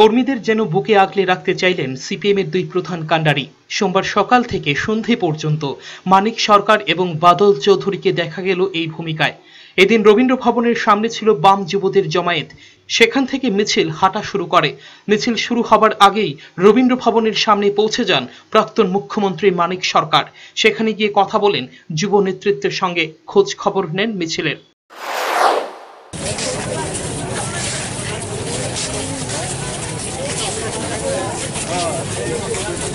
কর্মীদের যেন বুকে আগলে রাখতে চাইলেন সিপিএমের দুই প্রধান কাণ্ডারি সোমবার সকাল থেকে সন্ধে পর্যন্ত মানিক সরকার এবং বাদল চৌধুরীকে দেখা গেল এই ভূমিকায় এদিন রবীন্দ্র ভবনের সামনে ছিল বাম যুবদের জমায়েত সেখান থেকে মিছিল হাঁটা শুরু করে মিছিল শুরু হবার আগেই রবীন্দ্র ভবনের সামনে পৌঁছে যান প্রাক্তন মুখ্যমন্ত্রী মানিক সরকার সেখানে গিয়ে কথা বলেন যুব নেতৃত্বের সঙ্গে খোঁজ খবর নেন মিছিলের এদিকে মাঠে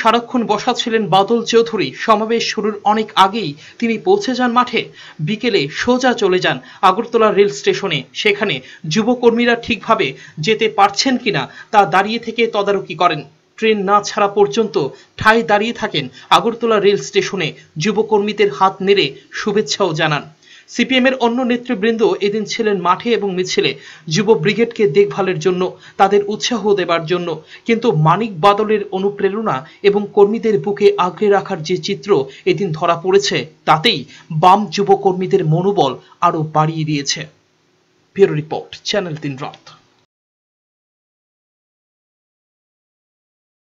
সারাক্ষণ বসা ছিলেন বাদল চৌধুরী সমাবেশ শুরুর অনেক আগেই তিনি পৌঁছে যান মাঠে বিকেলে সোজা চলে যান আগরতলা রেল স্টেশনে সেখানে যুবকর্মীরা ঠিকভাবে যেতে পারছেন কিনা তা দাঁড়িয়ে থেকে তদারকি করেন ট্রেন না ছাড়া পর্যন্ত ঠাই দাঁড়িয়ে থাকেন আগরতলা রেল স্টেশনে যুবকর্মীদের হাত নেড়ে শুভেচ্ছাও জানান সিপিএমের অন্য নেতৃবৃন্দ এদিন ছিলেন মাঠে এবং মিছিলে যুব ব্রিগেডকে দেখভালের জন্য তাদের উৎসাহ দেবার জন্য কিন্তু মানিক বাদলের অনুপ্রেরণা এবং কর্মীদের বুকে আগড়ে রাখার যে চিত্র এদিন ধরা পড়েছে তাতেই বাম যুবকর্মীদের মনোবল আরও বাড়িয়ে দিয়েছে ব্যুরো রিপোর্ট চ্যানেল তিন রাত